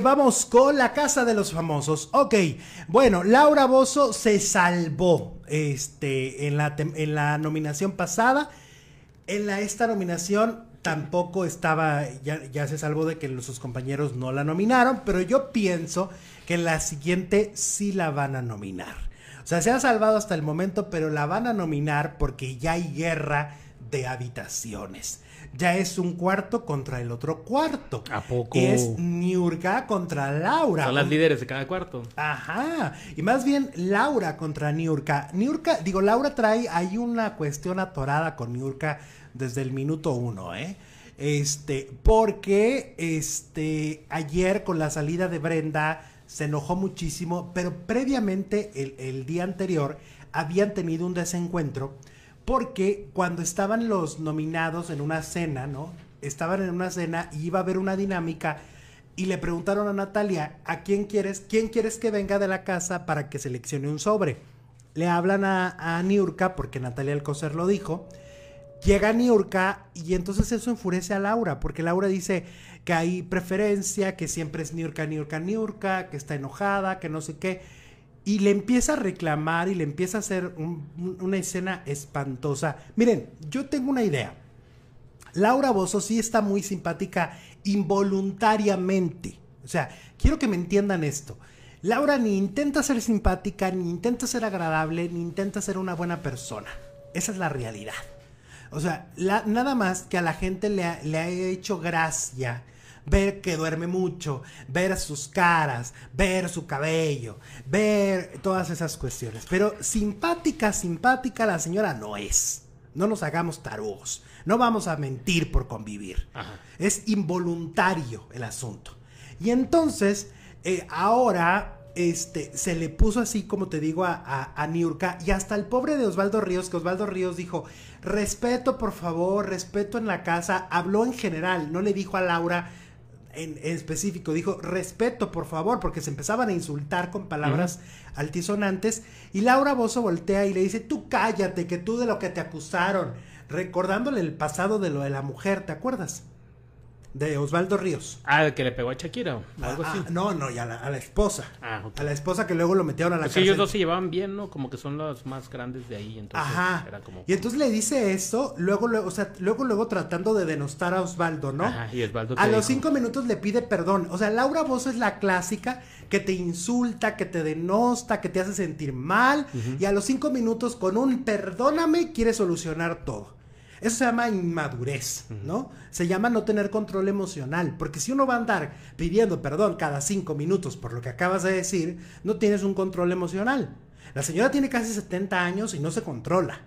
vamos con la casa de los famosos. Ok, bueno, Laura Bozo se salvó este, en, la, en la nominación pasada. En la, esta nominación tampoco estaba, ya, ya, se salvó de que sus compañeros no la nominaron, pero yo pienso que en la siguiente sí la van a nominar sea, se ha salvado hasta el momento, pero la van a nominar porque ya hay guerra de habitaciones. Ya es un cuarto contra el otro cuarto. ¿A poco? Es Niurka contra Laura. Son las líderes de cada cuarto. Ajá. Y más bien Laura contra Niurka. Niurka, digo, Laura trae, hay una cuestión atorada con Niurka desde el minuto uno, ¿eh? Este, porque este, ayer con la salida de Brenda se enojó muchísimo, pero previamente el, día anterior habían tenido un desencuentro porque cuando estaban los nominados en una cena, ¿no? Estaban en una cena y iba a haber una dinámica y le preguntaron a Natalia, ¿a quién quieres? ¿Quién quieres que venga de la casa para que seleccione un sobre? Le hablan a, a porque Natalia Alcocer lo dijo llega Niurka y entonces eso enfurece a Laura, porque Laura dice que hay preferencia, que siempre es Niurka, Niurka, Niurka, que está enojada, que no sé qué. Y le empieza a reclamar y le empieza a hacer una escena espantosa. Miren, yo tengo una idea. Laura Bozo sí está muy simpática involuntariamente. O sea, quiero que me entiendan esto. Laura ni intenta ser simpática, ni intenta ser agradable, ni intenta ser una buena persona. Esa es la realidad. O sea, nada más que a la gente le ha, hecho gracia ver que duerme mucho, ver sus caras, ver su cabello, ver todas esas cuestiones. Pero simpática, simpática la señora no es. No nos hagamos tarugos. No vamos a mentir por convivir. Es involuntario el asunto. Y entonces, eh, ahora este, se le puso así, como te digo, a, a, Niurka y hasta el pobre de Osvaldo Ríos, que Osvaldo Ríos dijo, respeto por favor, respeto en la casa, habló en general, no le dijo a Laura en, específico, dijo, respeto por favor, porque se empezaban a insultar con palabras altisonantes y Laura Bozo voltea y le dice, tú cállate, que tú de lo que te acusaron, recordándole el pasado de lo de la mujer, ¿te acuerdas? de Osvaldo Ríos. Ah, el que le pegó a Shakira ah, algo así. Ah, no, no, y a la, esposa. Ah, a la esposa que luego lo metieron a la pues cárcel. ellos dos se llevaban bien, ¿no? Como que son los más grandes de ahí. Entonces Ajá. Y entonces le dice eso luego, luego, o sea, luego, luego tratando de denostar a Osvaldo, ¿no? Ajá, Osvaldo. A los cinco minutos le pide perdón. O sea, Laura vos es la clásica que te insulta, que te denosta, que te hace sentir mal. Y a los cinco minutos, con un perdóname, quiere solucionar todo. Eso se llama inmadurez, ¿no? Se llama no tener control emocional, porque si uno va a andar pidiendo perdón cada cinco minutos por lo que acabas de decir, no tienes un control emocional. La señora tiene casi 70 años y no se controla.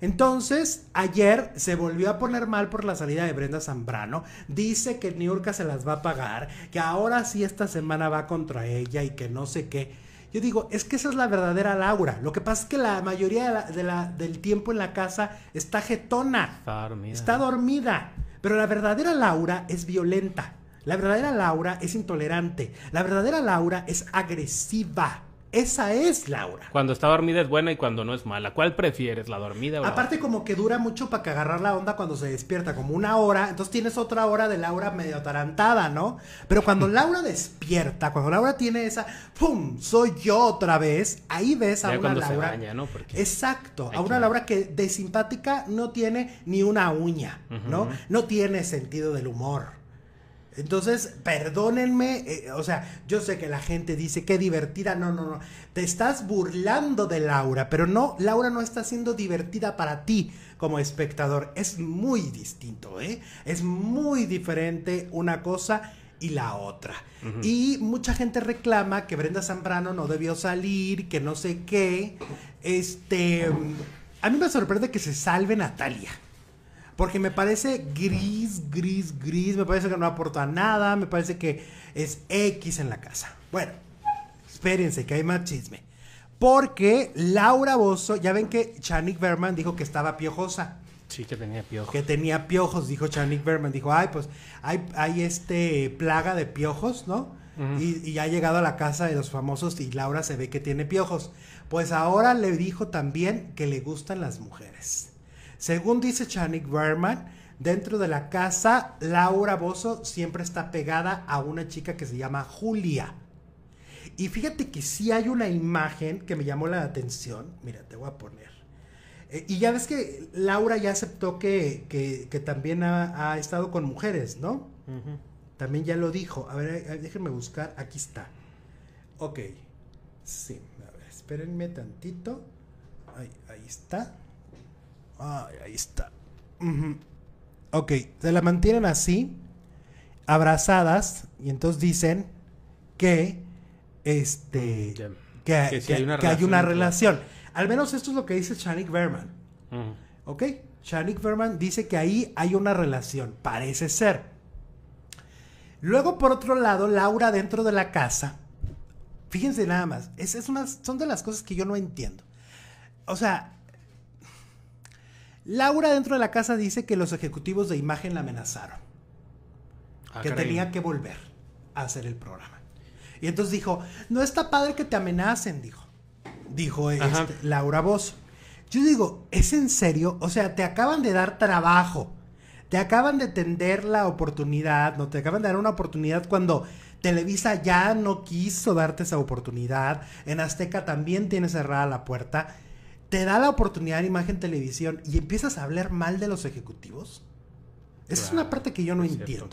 Entonces, ayer se volvió a poner mal por la salida de Brenda Zambrano. Dice que Niurka se las va a pagar, que ahora sí esta semana va contra ella y que no sé qué. Yo digo, es que esa es la verdadera Laura. Lo que pasa es que la mayoría del tiempo en la casa está jetona. Está dormida. Está dormida. Pero la verdadera Laura es violenta. La verdadera Laura es intolerante. La verdadera Laura es agresiva. Esa es Laura. Cuando está dormida es buena y cuando no es mala. ¿Cuál prefieres, la dormida o la Aparte, como que dura mucho para que agarrar la onda cuando se despierta, como una hora. Entonces tienes otra hora de Laura medio atarantada, ¿no? Pero cuando Laura despierta, cuando Laura tiene esa, ¡pum! Soy yo otra vez. Ahí ves a una Laura. ¿no? exacto. A una Laura que de simpática no tiene ni una uña, ¿no? No tiene sentido del humor. Entonces, perdónenme, eh, o sea, yo sé que la gente dice, qué divertida, no, no, no, te estás burlando de Laura, pero no, Laura no está siendo divertida para ti como espectador, es muy distinto, ¿eh? Es muy diferente una cosa y la otra. Y mucha gente reclama que Brenda Zambrano no debió salir, que no sé qué, este... A mí me sorprende que se salve Natalia. Porque me parece gris, gris, gris. Me parece que no aporta nada. Me parece que es X en la casa. Bueno, espérense que hay más chisme. Porque Laura Bozo, ya ven que Chanik Berman dijo que estaba piojosa. Sí, que tenía piojos. Que tenía piojos, dijo Chanik Berman. Dijo, ay, pues hay, este plaga de piojos, ¿no? y, y, ha llegado a la casa de los famosos y Laura se ve que tiene piojos. Pues ahora le dijo también que le gustan las mujeres. Según dice Chanik Berman, dentro de la casa, Laura Bozo siempre está pegada a una chica que se llama Julia. Y fíjate que sí hay una imagen que me llamó la atención. Mira, te voy a poner. Eh, y ya ves que Laura ya aceptó que, que, también ha, estado con mujeres, ¿no? También ya lo dijo. A ver, déjenme buscar. Aquí está. Ok. Sí, a ver, espérenme tantito. ahí está ahí está. Ok, se la mantienen así, abrazadas, y entonces dicen que este que, hay una relación. Al menos esto es lo que dice Shanik Berman. ¿Ok? Shanik Berman dice que ahí hay una relación, parece ser. Luego, por otro lado, Laura dentro de la casa. Fíjense nada más, es, es son de las cosas que yo no entiendo. O sea, Laura dentro de la casa dice que los ejecutivos de imagen la amenazaron. Ah, que tenía que volver a hacer el programa. Y entonces dijo, no está padre que te amenacen, dijo. Dijo este, Laura Bozo. Yo digo, ¿es en serio? O sea, te acaban de dar trabajo. Te acaban de tender la oportunidad, no te acaban de dar una oportunidad cuando Televisa ya no quiso darte esa oportunidad. En Azteca también tiene cerrada la puerta te da la oportunidad de imagen televisión y empiezas a hablar mal de los ejecutivos. Esa es una parte que yo no entiendo.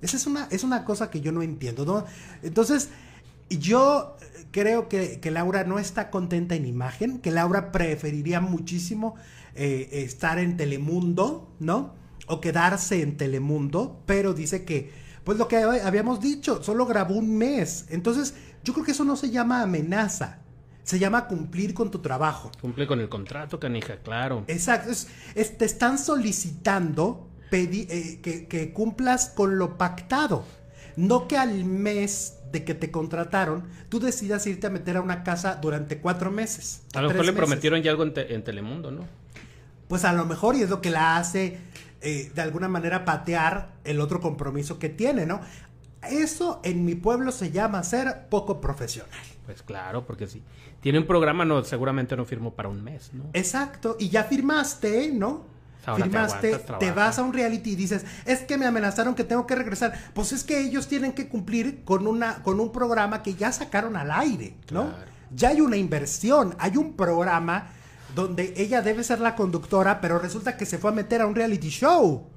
Esa es una, es una cosa que yo no entiendo. Entonces, yo creo que, Laura no está contenta en imagen, que Laura preferiría muchísimo eh, estar en Telemundo, ¿no? O quedarse en Telemundo, pero dice que, pues lo que habíamos dicho, solo grabó un mes. Entonces, yo creo que eso no se llama amenaza. Se llama cumplir con tu trabajo. Cumple con el contrato, canija, claro. Exacto. Es, te están solicitando eh, que, cumplas con lo pactado. No que al mes de que te contrataron, tú decidas irte a meter a una casa durante cuatro meses. A lo mejor le prometieron ya algo en, Telemundo, ¿no? Pues a lo mejor, y es lo que la hace eh, de alguna manera patear el otro compromiso que tiene, ¿no? Eso en mi pueblo se llama ser poco profesional. Pues claro, porque si tiene un programa, no, seguramente no firmó para un mes, ¿no? Exacto, y ya firmaste, ¿no? firmaste, te, vas a un reality y dices, es que me amenazaron que tengo que regresar. Pues es que ellos tienen que cumplir con, una, con un programa que ya sacaron al aire, ¿no? Ya hay una inversión, hay un programa donde ella debe ser la conductora, pero resulta que se fue a meter a un reality show.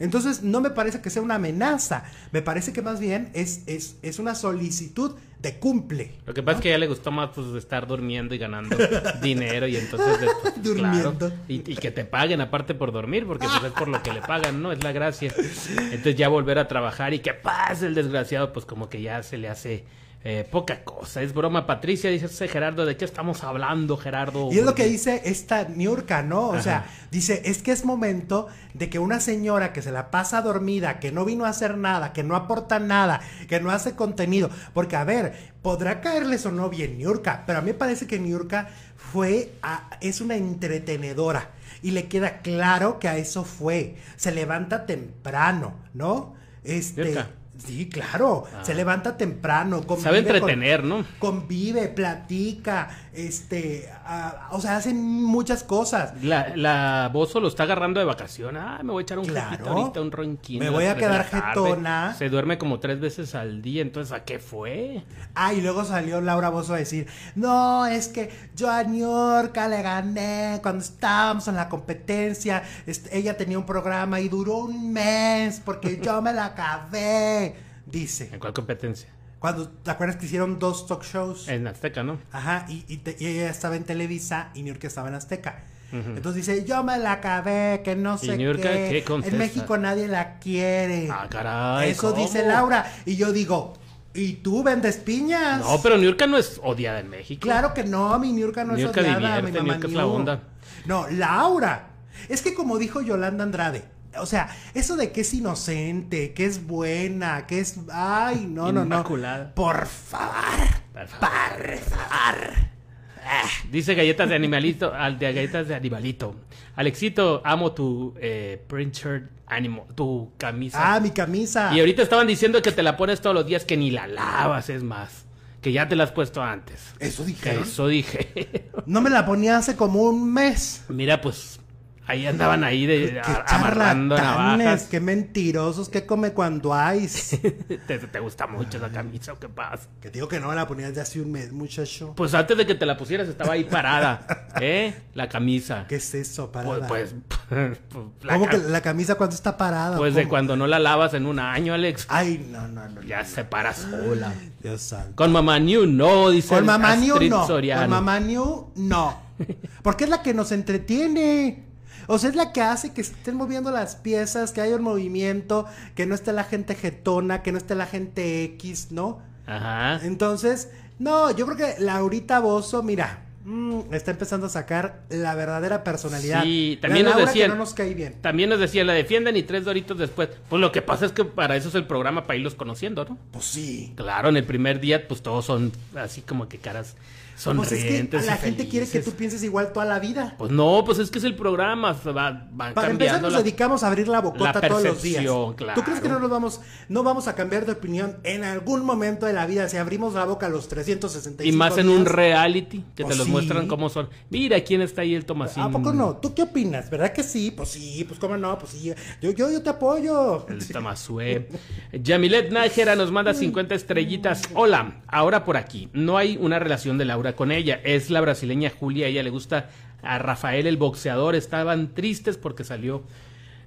Entonces, no me parece que sea una amenaza, me parece que más bien es, es, es una solicitud de cumple. Lo que pasa es que ya le gustó más pues estar durmiendo y ganando dinero y entonces pues, pues, durmiendo. y, que te paguen aparte por dormir, porque pues, es por lo que le pagan, ¿no? Es la gracia. Entonces ya volver a trabajar y que pase el desgraciado, pues como que ya se le hace eh, poca cosa, es broma. Patricia dice Gerardo, ¿de qué estamos hablando, Gerardo? Y es lo que dice esta Niurka, ¿no? O sea, dice, es que es momento de que una señora que se la pasa dormida, que no vino a hacer nada, que no aporta nada, que no hace contenido, porque a ver, podrá caerles o no bien Niurka, pero a mí me parece que Niurka fue, es una entretenedora y le queda claro que a eso fue. Se levanta temprano, ¿no? Este... Sí, claro. Se ah. levanta temprano. Sabe entretener, ¿no? Convive, platica, este, ah, o sea, hacen muchas cosas. La, la Bozo lo está agarrando de vacación. Ah, me voy a echar un claro. ahorita, un ronquín. Me voy a quedar jetona. Se duerme como tres veces al día, entonces, ¿a qué fue? Ah, y luego salió Laura Bozo a decir, no, es que yo a New York le gané cuando estábamos en la competencia. Este, ella tenía un programa y duró un mes porque yo me la acabé. Dice. ¿En cuál competencia? Cuando, ¿te acuerdas que hicieron dos talk shows? En Azteca, ¿no? Ajá, y, ella estaba en Televisa y York estaba en Azteca. Entonces dice, yo me la acabé, que no sé qué. en México nadie la quiere. Ah, caray. Eso dice Laura. Y yo digo, ¿y tú vendes piñas? No, pero Niurka no es odiada en México. Claro que no, mi Niurka no es odiada. mi mamá No, Laura. Es que como dijo Yolanda Andrade, o sea, eso de que es inocente, que es buena, que es. Ay, no, no, no. Por favor. Por favor. Por ah. Dice galletas de animalito, al de galletas de animalito. Alexito, amo tu eh, Shirt animal, tu camisa. Ah, mi camisa. Y ahorita estaban diciendo que te la pones todos los días, que ni la lavas, es más. Que ya te la has puesto antes. Eso dije. Eso dije. no me la ponía hace como un mes. Mira, pues Ahí andaban ahí de amarrando navajas. Qué mentirosos, qué come cuando hay. ¿Te, gusta mucho esa camisa o qué pasa? Que digo que no la ponías de hace un mes, muchacho. Pues antes de que te la pusieras estaba ahí parada, ¿eh? La camisa. ¿Qué es eso, pues, parada? Pues, pues ¿Cómo que la camisa cuando está parada? Pues de cuando no la lavas en un año, Alex. Ay, no, no, no. Ya se para sola. Dios santo. Con mamá New no, dice Con mamá New no. Con mamá New no. Porque es la que nos entretiene. O sea, es la que hace que estén moviendo las piezas, que haya un movimiento, que no esté la gente getona, que no esté la gente X, ¿no? Ajá. Entonces, no, yo creo que Laurita Bozo, mira, mm, está empezando a sacar la verdadera personalidad. Sí, también nos decían. Que no nos cae bien. También nos decía la defienden y tres doritos después. Pues lo que pasa es que para eso es el programa, para irlos conociendo, ¿no? Pues sí. Claro, en el primer día, pues todos son así como que caras pues sonrientes. Pues la gente quiere que tú pienses igual toda la vida. Pues no, pues es que es el programa. Va, cambiando. Para empezar, nos dedicamos a abrir la bocota todos los días. Claro. ¿Tú crees que no nos vamos, no vamos a cambiar de opinión en algún momento de la vida si abrimos la boca a los 365 Y más en un reality que te pues los muestran cómo son. Mira quién está ahí el Tomasín. ¿A poco no? ¿Tú qué opinas? ¿Verdad que sí? Pues sí, pues cómo no, pues sí. Yo, yo, yo te apoyo. El Tomasué. Yamilet Nájera nos manda 50 estrellitas. Hola, ahora por aquí. No hay una relación de Laura con ella. Es la brasileña Julia, ella le gusta a Rafael el boxeador. Estaban tristes porque salió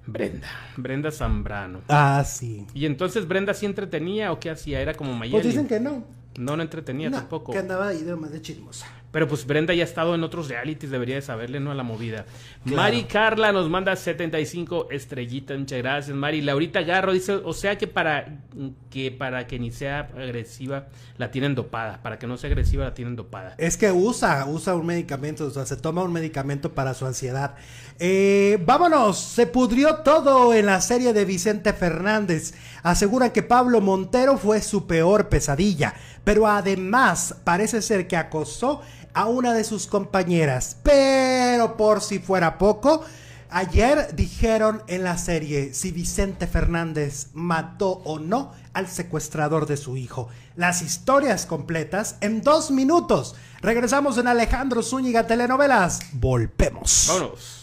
Brenda, Brenda Zambrano. Ah, sí. Y entonces Brenda sí entretenía o qué hacía, era como pues Mayeli. Pues dicen que no. No, no entretenía tampoco. Que andaba ahí de más de chismosa. Pero pues Brenda ya ha estado en otros realities, debería de saberle, ¿no? A la movida. Mari Carla nos manda 75 estrellitas, muchas gracias, Mari. Laurita Garro dice, o sea que para que, para que ni sea agresiva, la tienen dopada. Para que no sea agresiva, la tienen dopada. Es que usa, usa un medicamento, o sea, se toma un medicamento para su ansiedad. Eh, vámonos, se pudrió todo en la serie de Vicente Fernández. Aseguran que Pablo Montero fue su peor pesadilla, pero además parece ser que acosó a una de sus compañeras. Pero por si fuera poco, ayer dijeron en la serie si Vicente Fernández mató o no al secuestrador de su hijo. Las historias completas en dos minutos. Regresamos en Alejandro Zúñiga Telenovelas. Volvemos.